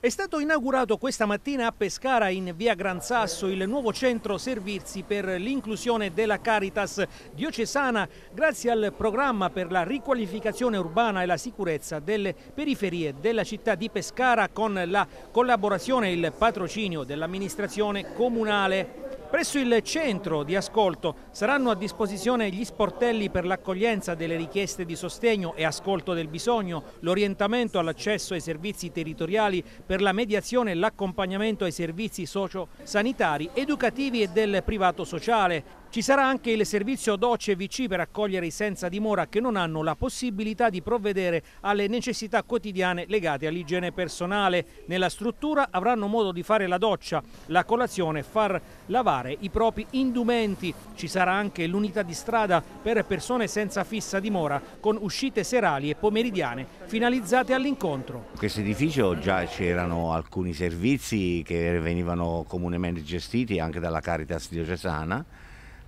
È stato inaugurato questa mattina a Pescara in via Gran Sasso il nuovo centro servizi per l'inclusione della Caritas diocesana grazie al programma per la riqualificazione urbana e la sicurezza delle periferie della città di Pescara con la collaborazione e il patrocinio dell'amministrazione comunale. Presso il centro di ascolto saranno a disposizione gli sportelli per l'accoglienza delle richieste di sostegno e ascolto del bisogno, l'orientamento all'accesso ai servizi territoriali per la mediazione e l'accompagnamento ai servizi socio-sanitari, educativi e del privato sociale. Ci sarà anche il servizio DOCE VC per accogliere i senza dimora che non hanno la possibilità di provvedere alle necessità quotidiane legate all'igiene personale. Nella struttura avranno modo di fare la doccia, la colazione, e far lavare i propri indumenti. Ci sarà anche l'unità di strada per persone senza fissa dimora con uscite serali e pomeridiane finalizzate all'incontro. In questo edificio già c'erano alcuni servizi che venivano comunemente gestiti anche dalla Caritas diocesana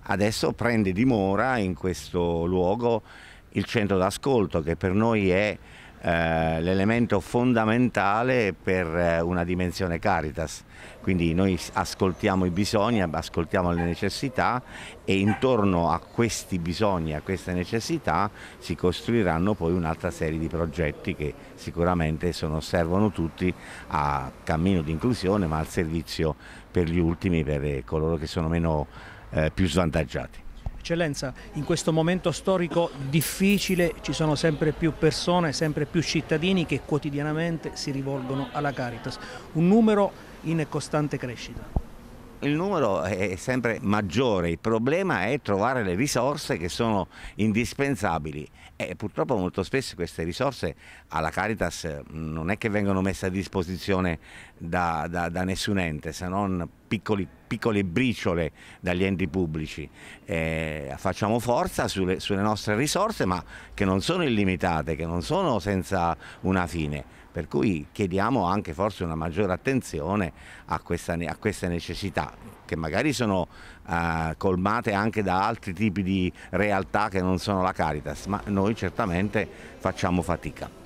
adesso prende dimora in questo luogo il centro d'ascolto che per noi è eh, l'elemento fondamentale per eh, una dimensione Caritas. Quindi noi ascoltiamo i bisogni, ascoltiamo le necessità e intorno a questi bisogni, a queste necessità si costruiranno poi un'altra serie di progetti che sicuramente sono, servono tutti a cammino di inclusione ma al servizio per gli ultimi, per eh, coloro che sono meno eh, più svantaggiati. Eccellenza, in questo momento storico difficile ci sono sempre più persone, sempre più cittadini che quotidianamente si rivolgono alla Caritas, un numero in costante crescita il numero è sempre maggiore, il problema è trovare le risorse che sono indispensabili e purtroppo molto spesso queste risorse alla Caritas eh, non è che vengono messe a disposizione da, da, da nessun ente se non piccoli, piccole briciole dagli enti pubblici. Eh, facciamo forza sulle, sulle nostre risorse, ma che non sono illimitate, che non sono senza una fine per cui chiediamo anche forse una maggiore attenzione a, questa, a queste necessità che magari sono eh, colmate anche da altri tipi di realtà che non sono la Caritas, ma noi certamente facciamo fatica.